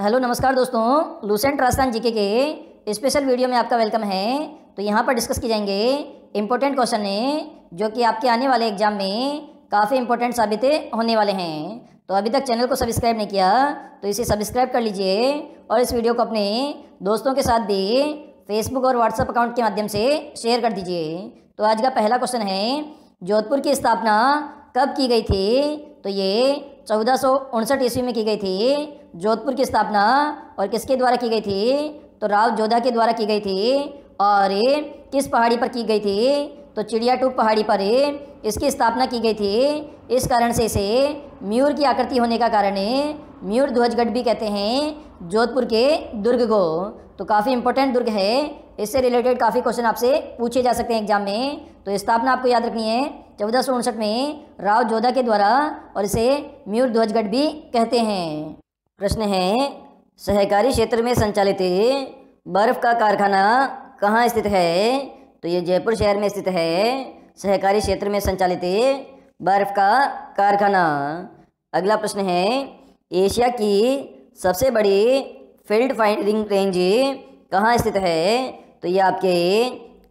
hello नमस्कार दोस्तों Lucent Rajasthan GK के स्पेशल वीडियो में आपका वेलकम है तो यहाँ पर डिस्कस किए जाएंगे इम्पोर्टेंट क्वेश्चन है जो कि आपके आने वाले एग्जाम में काफ़ी इंपॉर्टेंट साबित होने वाले हैं तो अभी तक चैनल को सब्सक्राइब नहीं किया तो इसे सब्सक्राइब कर लीजिए और इस वीडियो को अपने दोस्तों के साथ भी फेसबुक और व्हाट्सएप अकाउंट के माध्यम से शेयर कर दीजिए तो आज का पहला क्वेश्चन है जोधपुर की स्थापना कब की गई थी तो ये चौदह ईस्वी में की गई थी जोधपुर की स्थापना और किसके द्वारा की गई थी तो राव जोधा के द्वारा की गई थी और किस पहाड़ी पर की गई थी तो टूक पहाड़ी पर इसकी स्थापना की गई थी इस कारण से इसे म्यूर की आकृति होने का कारण म्यूर ध्वजगढ़ भी कहते हैं जोधपुर के दुर्ग को तो काफ़ी इंपॉर्टेंट दुर्ग है इससे रिलेटेड काफ़ी क्वेश्चन आपसे पूछे जा सकते हैं एग्जाम में तो स्थापना आपको याद रखनी है चौदह सौ उनसठ में राव जोधा के द्वारा और इसे म्यूर ध्वजगढ़ भी कहते हैं प्रश्न है सहकारी क्षेत्र में संचालित बर्फ का कारखाना कहाँ स्थित है तो ये जयपुर शहर में स्थित है सहकारी क्षेत्र में संचालित बर्फ का कारखाना अगला प्रश्न है एशिया की सबसे बड़ी फील्ड फाइंडिंग रेंज कहाँ स्थित है तो ये आपके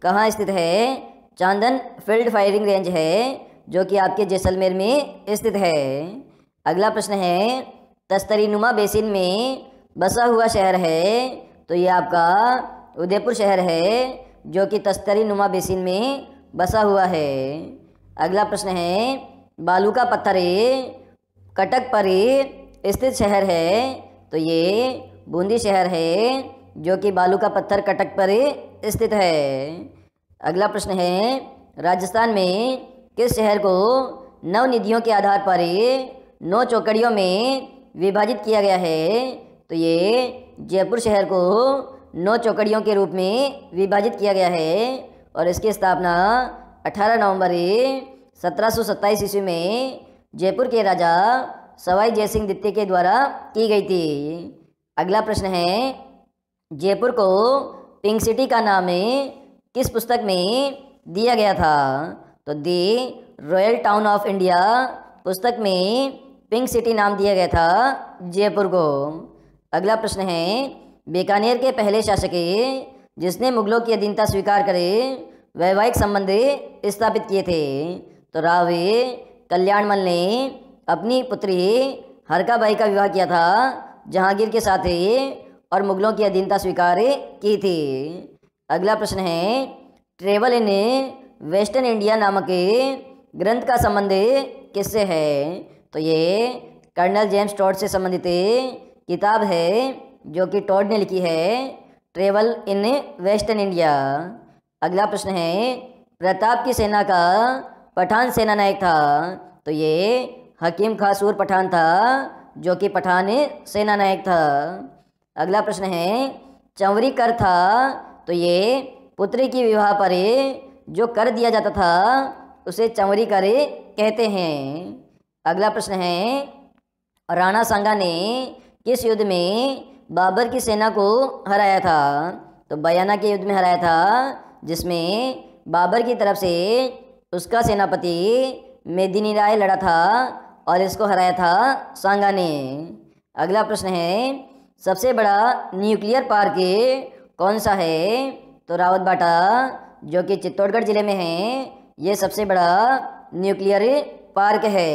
कहाँ स्थित है चांदन फील्ड फायरिंग रेंज है जो कि आपके जैसलमेर में स्थित है अगला प्रश्न है तस्तरी नुमा बेसिन में बसा हुआ शहर है तो ये आपका उदयपुर शहर है जो कि तस्तरी नुमा बेसिन में बसा हुआ है अगला प्रश्न है बालू का पत्थर कटक पर स्थित शहर है तो ये बूंदी शहर है जो कि बालू का पत्थर कटक पर स्थित है अगला प्रश्न है राजस्थान में किस शहर को नव निधियों के आधार पर नौ चौकड़ियों में विभाजित किया गया है तो ये जयपुर शहर को नौ चौकड़ियों के रूप में विभाजित किया गया है और इसकी स्थापना 18 नवंबर सत्रह ईस्वी में जयपुर के राजा सवाई जय सिंह द्वितीय के द्वारा की गई थी अगला प्रश्न है जयपुर को पिंक सिटी का नाम किस पुस्तक में दिया गया था तो the royal town of India पुस्तक में पिंक सिटी नाम दिया गया था जयपुर को अगला प्रश्न है बीकानेर के पहले शासक जिसने मुगलों की अधीनता स्वीकार करे वैवाहिक संबंध स्थापित किए थे तो रावे कल्याणमल ने अपनी पुत्री हरका बाई का विवाह किया था जहांगीर के साथ और मुगलों की अधीनता स्वीकार की थी अगला प्रश्न है ट्रेवल इन वेस्टर्न इंडिया नामक ग्रंथ का संबंध किससे है तो ये कर्नल जेम्स टॉड से संबंधित किताब है जो कि टॉड ने लिखी है ट्रेवल इन वेस्टर्न इंडिया अगला प्रश्न है प्रताप की सेना का पठान सेना नायक था तो ये हकीम खासूर पठान था जो कि पठान सेना नायक था अगला प्रश्न है चंवरी कर था तो ये पुत्री की विवाह पर जो कर दिया जाता था उसे चंवरी कर कहते हैं अगला प्रश्न है राणा सांगा ने किस युद्ध में बाबर की सेना को हराया था तो बयाना के युद्ध में हराया था जिसमें बाबर की तरफ से उसका सेनापति मेदिनी राय लड़ा था और इसको हराया था सांगा ने अगला प्रश्न है सबसे बड़ा न्यूक्लियर पार्क कौन सा है तो रावत बाटा जो कि चित्तौड़गढ़ जिले में है ये सबसे बड़ा न्यूक्लियर पार्क है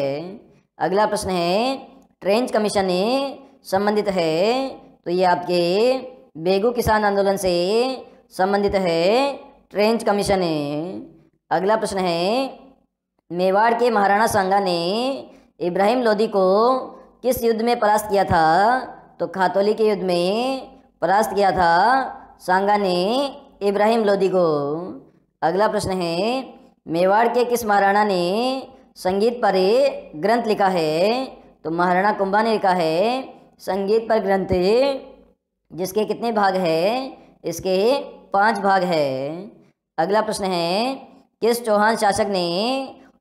अगला प्रश्न है ट्रेंच कमीशन ने संबंधित है तो ये आपके बेगू किसान आंदोलन से संबंधित है ट्रेंच कमीशन है अगला प्रश्न है मेवाड़ के महाराणा सांगा ने इब्राहिम लोदी को किस युद्ध में परास्त किया था तो खातोली के युद्ध में परास्त किया था सांगा ने इब्राहिम लोदी को अगला प्रश्न है मेवाड़ के किस महाराणा ने संगीत पर ग्रंथ लिखा है तो महाराणा कुंभा ने लिखा है संगीत पर ग्रंथ जिसके कितने भाग है इसके पांच भाग है अगला प्रश्न है किस चौहान शासक ने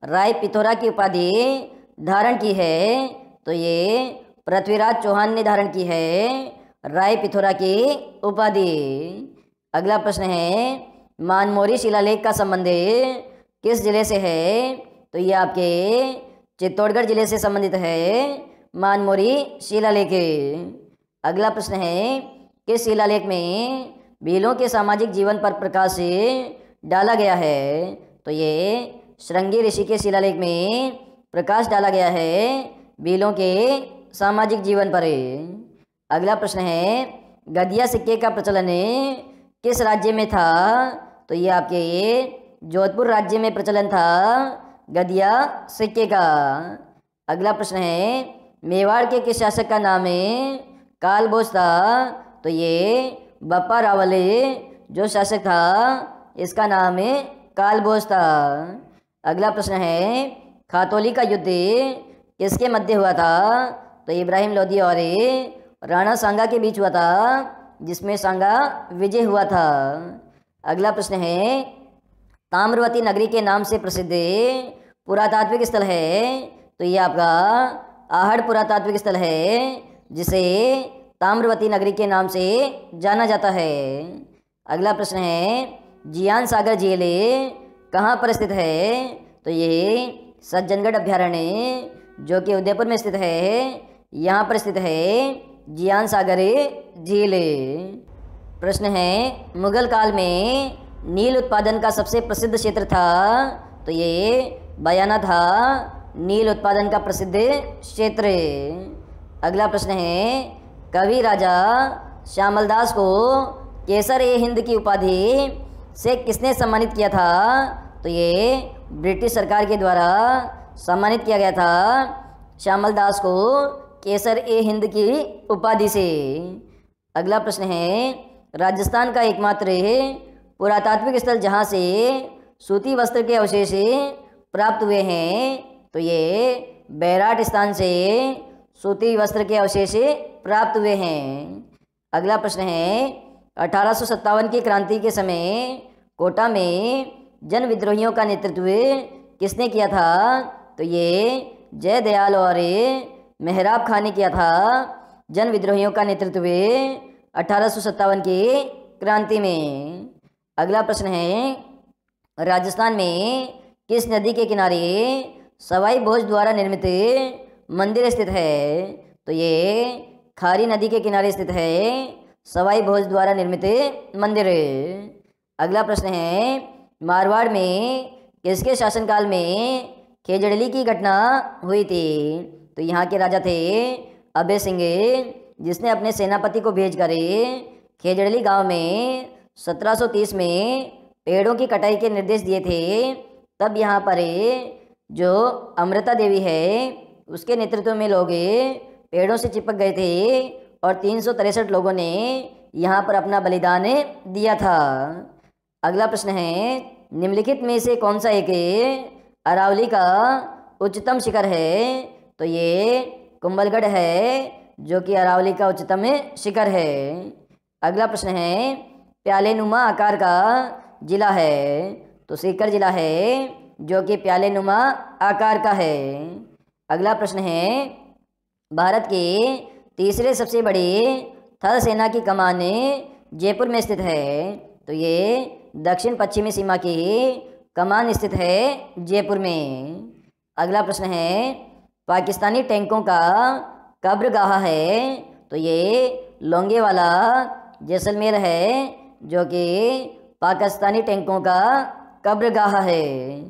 राय पिथोरा की उपाधि धारण की है तो ये पृथ्वीराज चौहान ने धारण की है राय पिथोरा की उपाधि अगला प्रश्न है मानमोरी शिलालेख का संबंध किस जिले से है तो ये आपके चित्तौड़गढ़ जिले से संबंधित है मानमोरी शिलालेख अगला प्रश्न है कि शिलालेख में भीलों के सामाजिक जीवन पर प्रकाश डाला गया है तो ये श्रृंगी ऋषि के शिलालेख में प्रकाश डाला गया है भीलों के सामाजिक जीवन पर अगला प्रश्न है गदिया सिक्के का प्रचलन किस राज्य में था तो ये आपके जोधपुर राज्य में प्रचलन था गदिया सिक्के का अगला प्रश्न है मेवाड़ के किस शासक का नाम है कालबोज था तो ये बप्पा रावले जो शासक था इसका नाम है कालबोज था अगला प्रश्न है खातोली का युद्ध किसके मध्य हुआ था तो इब्राहिम लोधी और राणा सांगा के बीच हुआ था जिसमें सांगा विजय हुआ था अगला प्रश्न है ताम्रवती नगरी के नाम से प्रसिद्ध पुरातात्विक स्थल है तो ये आपका आहड़ पुरातात्विक स्थल है जिसे ताम्रवती नगरी के नाम से जाना जाता है अगला प्रश्न है जियान सागर झील कहाँ पर स्थित है तो ये सज्जनगढ़ अभ्यारण्य जो कि उदयपुर में स्थित है यहाँ पर स्थित है जियान सागर झील प्रश्न है मुगल काल में नील उत्पादन का सबसे प्रसिद्ध क्षेत्र था तो ये बयाना था नील उत्पादन का प्रसिद्ध क्षेत्र अगला प्रश्न है कवि राजा श्यामलदास को केसर ए हिंद की उपाधि से किसने सम्मानित किया था तो ये ब्रिटिश सरकार के द्वारा सम्मानित किया गया था श्यामल दास को केसर ए हिंद की उपाधि से अगला प्रश्न है राजस्थान का एकमात्र पुरातात्विक स्थल जहाँ से सूती वस्त्र के अवशेष प्राप्त हुए हैं तो ये बैराट स्थान से सूती वस्त्र के अवशेष प्राप्त हुए हैं अगला प्रश्न है अठारह की क्रांति के समय कोटा में जन विद्रोहियों का नेतृत्व किसने किया था तो ये जयदयाल और मेहराब खान ने किया था जन विद्रोहियों का नेतृत्व अठारह की क्रांति में अगला प्रश्न है राजस्थान में किस नदी के किनारे सवाई भोज द्वारा निर्मित मंदिर स्थित है तो ये खारी नदी के किनारे स्थित है सवाई भोज द्वारा निर्मित मंदिर अगला प्रश्न है मारवाड़ में किसके शासनकाल में खेजड़ली की घटना हुई थी तो यहाँ के राजा थे अभय सिंह जिसने अपने सेनापति को भेज कर खेजड़ली गांव में 1730 में पेड़ों की कटाई के निर्देश दिए थे तब यहाँ पर जो अमृता देवी है उसके नेतृत्व में लोग पेड़ों से चिपक गए थे और तीन लोगों ने यहाँ पर अपना बलिदान दिया था अगला प्रश्न है निम्नलिखित में से कौन सा एक अरावली का उच्चतम शिखर है तो ये कुंभलगढ़ है जो कि अरावली का उच्चतम शिखर है अगला प्रश्न है प्याले नुमा आकार का जिला है तो सीकर जिला है जो कि प्याले नुमा आकार का है अगला प्रश्न है भारत के तीसरे सबसे बड़े थल सेना की कमान जयपुर में स्थित है तो ये दक्षिण पश्चिमी सीमा की कमान स्थित है जयपुर में अगला प्रश्न है पाकिस्तानी टैंकों का कब्र गाह है तो ये लोंगे वाला जैसलमेर है जो कि पाकिस्तानी टैंकों का कब्रगाह है